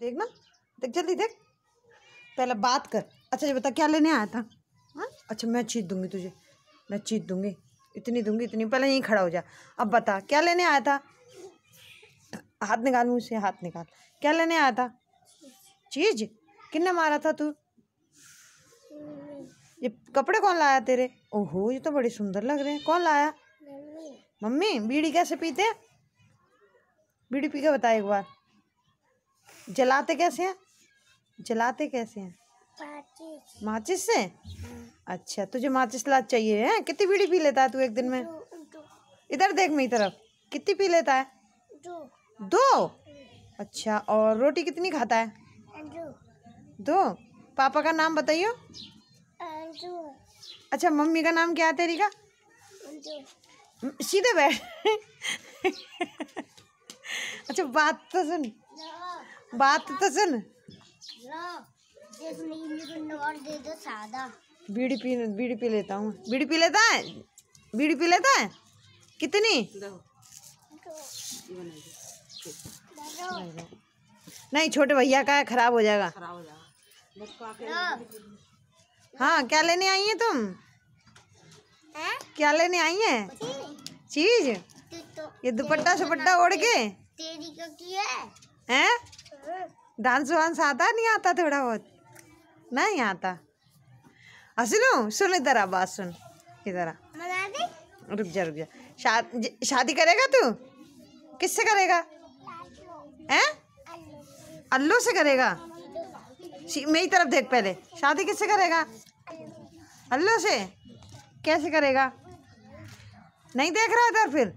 देख ना देख जल्दी देख पहले बात कर अच्छा ये बता क्या लेने आया था हाँ अच्छा मैं चीत दूंगी तुझे मैं चीत दूंगी इतनी दूंगी इतनी पहले यहीं खड़ा हो जा अब बता क्या लेने आया था हाथ निकाल मुझसे हाथ निकाल क्या लेने आया था चीज किन्ने मारा था तू ये कपड़े कौन लाया तेरे ओहो ये तो बड़े सुंदर लग रहे हैं कौन लाया मम्मी बीड़ी कैसे पीते बीड़ी पी के बता एक बार जलाते कैसे हैं जलाते कैसे हैं माचिस से अच्छा तुझे माचिस लाद चाहिए है कितनी बीड़ी पी लेता है तू एक दिन में इधर देख मेरी तरफ कितनी पी लेता है दो दो अच्छा और रोटी कितनी खाता है दो पापा का नाम बताइयो अच्छा मम्मी का नाम क्या है तेरी का सीधे बैठ अच्छा बात तो सुन बात तो सुन तो बीड़ी पी बीड़ी पी लेता हूँ बीड़ी पी लेता है बीड़ी पी लेता है कितनी नहीं छोटे भैया का खराब हो जाएगा हाँ क्या लेने आई है तुम है? क्या लेने आई है चीज तो, तो। ये दुपट्टा सुपट्टा ओढ़ के तेरी है हैं डांस वांस आता नहीं आता थोड़ा बहुत नहीं आता हसीनू सुन इधर आ बात सुन इधर आ रुक जा रुक जा शा, शादी करेगा तू किससे करेगा हैं अल्लू से करेगा मेरी तरफ देख पहले शादी किससे करेगा अल्लू से कैसे करेगा नहीं देख रहा इधर फिर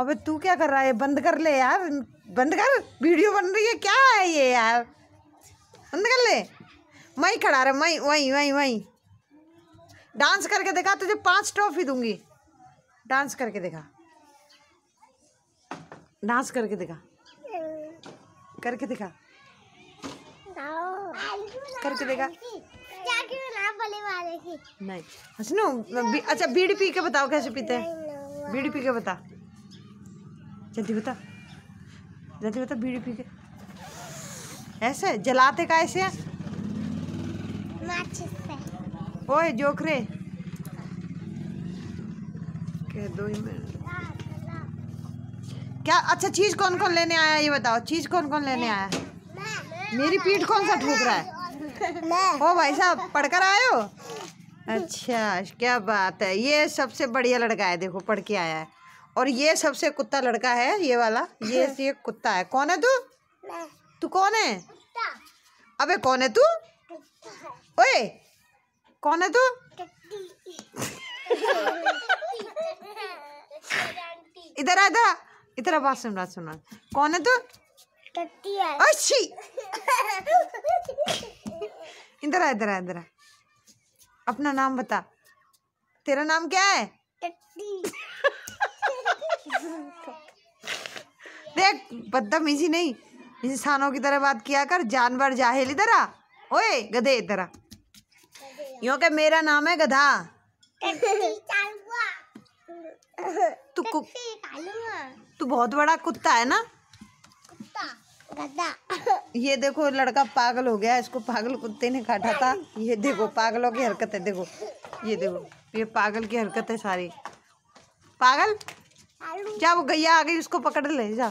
अबे तू क्या कर रहा है बंद कर ले यार बंद कर वीडियो बन रही है क्या है ये यार बंद कर ले मैं खड़ा रहा मैं वहीं वहीं वहीं डांस करके देखा तुझे पांच ट्रॉफी दूंगी डांस करके देखा डांस करके देखा करके देखा करके देखा नहीं हसनू अच्छा, अच्छा बीड़ी पी के बताओ कैसे पीते हैं बीड़ी पी के बता जल्दी बता जल्दी बताओ बीड़ी पी के ऐसे जलाते का ऐसे ओए जोखरे क्या अच्छा चीज़ कौन कौन लेने आया ये बताओ चीज़ कौन कौन लेने आया मेरी पीठ कौन सा ठूक रहा है ओ भाई साहब पढ़कर आयो अच्छा क्या बात है ये सबसे बढ़िया लड़का है देखो पढ़ के आया है और ये सबसे कुत्ता लड़का है ये वाला ये ये कुत्ता है कौन है तू तू कौन है अबे कौन है तू ओए कौन है तू इधर आ इधर इधर बात सुन रहा सुन रहा कौन है तू अच्छी इधर आ इधर आ इधर अपना नाम बता तेरा नाम क्या है देख बदतमीजी नहीं इंसानों की तरह बात किया कर जानवर जाहिल इधर आ ओए गधे इधर आ यूं के मेरा नाम है गधा तू तू बहुत बड़ा कुत्ता है ना ये देखो लड़का पागल हो गया इसको पागल कुत्ते ने काटा था ये देखो पागलों की हरकत है देखो ये देखो ये पागल की हरकत है सारी पागल जा वो गैया आ गई उसको पकड़ ले जा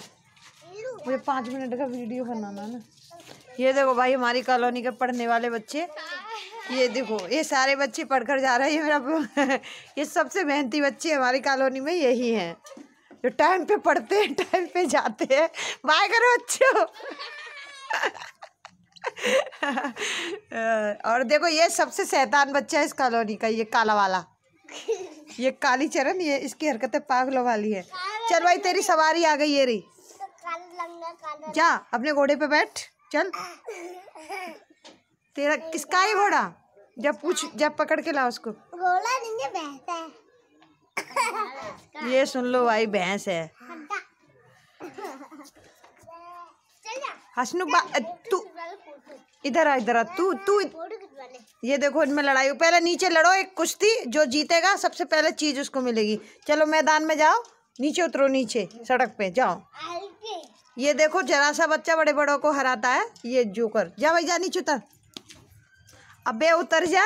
मुझे पाँच मिनट का वीडियो बनाना है ना ये देखो भाई हमारी कॉलोनी के पढ़ने वाले बच्चे ये देखो ये सारे बच्चे पढ़कर जा रहे हैं मेरा ये सबसे मेहनती बच्चे हमारी कॉलोनी में यही हैं जो टाइम पे पढ़ते हैं टाइम पे जाते हैं बाय करो अच्छो और देखो ये सबसे शैतान बच्चा है इस कॉलोनी का ये काला वाला ये काली चरण ये इसकी हरकतें पागलों वाली है चल भाई तेरी सवारी आ गई ये रही जा अपने घोड़े पे बैठ चल तेरा किसका ही घोड़ा जब पूछ जब पकड़ के ला उसको घोड़ा नहीं भैंस है ये सुन लो भाई भैंस है हसनु तू इधर आ इधर आ तू तू ये देखो इनमें लड़ाई पहले नीचे लड़ो एक कुश्ती जो जीतेगा सबसे पहले चीज उसको मिलेगी चलो मैदान में जाओ नीचे उतरो नीचे सड़क पे जाओ ये देखो जरा सा बच्चा बड़े बड़ों को हराता है ये जोकर जा भाई जा नीचे उतर अबे उतर जा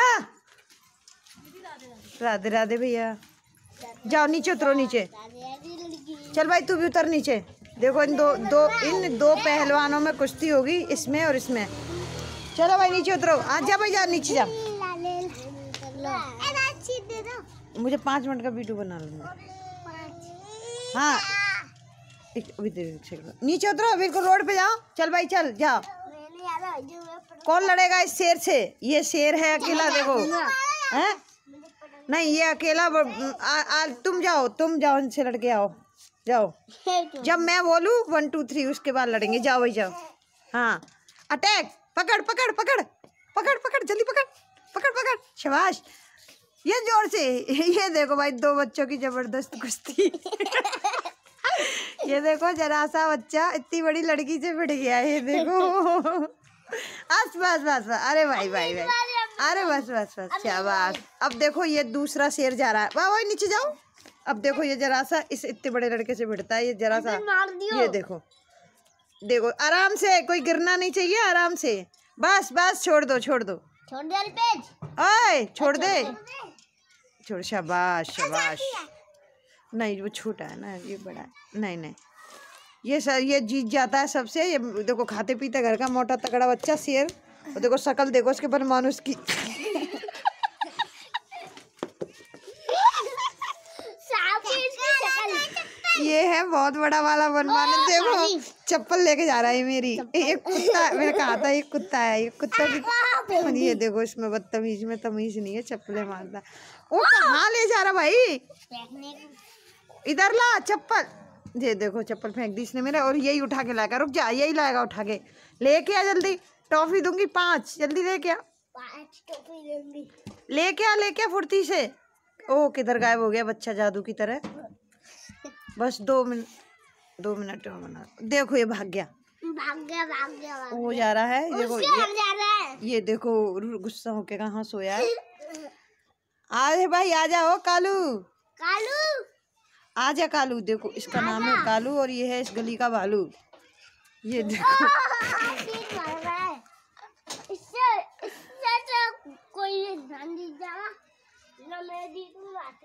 राधे राधे भैया जाओ नीचे उतरो नीचे चल भाई तू भी उतर नीचे देखो इन दो दो इन दो पहलवानों में कुश्ती होगी इसमें और इसमें चलो भाई नीचे उतरो आज जा भाई जा नीचे जा मुझे पाँच मिनट का वीडियो बना लो हाँ अभी नीचे उतरो बिल्कुल रोड पे जाओ चल भाई चल जा कौन लड़ेगा इस शेर से ये शेर है अकेला देखो हैं नहीं ये अकेला आ, आ, तुम जाओ तुम जाओ इनसे लड़के आओ जाओ जब मैं बोलूँ वन टू थ्री उसके बाद लड़ेंगे जाओ भाई जाओ हाँ अटैक पकड़ पकड़ पकड़ पकड़ पकड़ जल्दी पकड़ पकड़ पकड़ शबाश ये जोर से ये देखो भाई दो बच्चों की जबरदस्त कुश्ती ये देखो जरा सा बच्चा इतनी बड़ी लड़की से भिड़ गया ये देखो बस बस बस अरे भाई भाई भाई अरे बस बस बस शाबाश अब देखो ये दूसरा शेर जा रहा है वाह भाई नीचे जाओ अब देखो ये जरा सा इस इतने बड़े लड़के से भिड़ता है ये जरा सा ये देखो देखो आराम से कोई गिरना नहीं चाहिए आराम से बस बस छोड़ दो छोड़ दो छोड़ दे अच्छा, छोड़ दे छोड़ शाबाश अच्छा, शाबाश नहीं वो छोटा है ना ये बड़ा है नहीं नहीं ये सर ये जीत जाता है सबसे ये देखो खाते पीते घर का मोटा तगड़ा बच्चा शेर और देखो शकल देखो उसके पर मानो उसकी है बहुत बड़ा वाला बनवाने हाँ, देखो चप्पल लेके जा रहा है मेरी एक कुत्ता मैंने कहा था एक कुत्ता है एक कुत्ता की ये देखो इसमें बदतमीज में तमीज नहीं है चप्पलें मारता वो कहाँ ले जा रहा भाई इधर ला चप्पल ये देखो चप्पल फेंक दी इसने मेरा और यही उठा के लाएगा रुक जा यही लाएगा उठा के लेके आ जल्दी टॉफी दूंगी पाँच जल्दी लेके आ लेके आ लेके फुर्ती से ओ किधर गायब हो गया बच्चा जादू की तरह बस दो मिनट दो मिनट बना देखो ये भाग गया भाग गया वो जा रहा है देखो ये, ये देखो गुस्सा होके कहा सोया है आज भाई आ जाओ कालू कालू आ जा कालू देखो इसका नाम है कालू और ये है इस गली का भालू ये देखो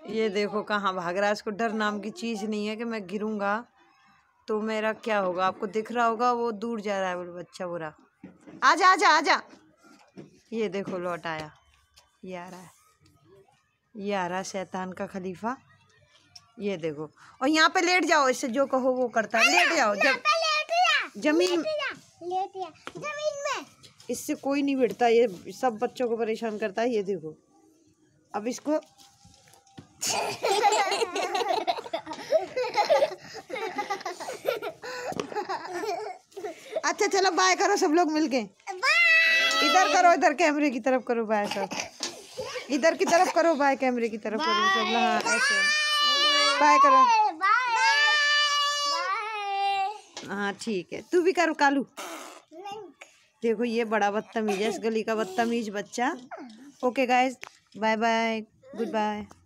ये देखो कहाँ भाग रहा है इसको डर नाम की चीज़ नहीं है कि मैं गिरूंगा तो मेरा क्या होगा आपको दिख रहा होगा वो दूर जा रहा है बोलो बच्चा बुरा आ आ जा जा आ जा ये देखो लौट आया ये आ रहा है ये आ रहा शैतान का खलीफा ये देखो और यहाँ पे लेट जाओ इससे जो कहो वो करता है लेट जाओ जब जमीन जमीन में इससे कोई नहीं बैठता ये सब बच्चों को परेशान करता है ये देखो अब इसको अच्छा चलो बाय करो सब लोग मिलके इधर करो इधर कैमरे की तरफ करो बाय सब इधर की तरफ करो बाय कैमरे की तरफ करो सब हाँ ऐसे बाय करो हाँ ठीक है तू भी करो कालू देखो ये बड़ा बदतमीज है इस गली का बदतमीज बच्चा okay guys bye bye goodbye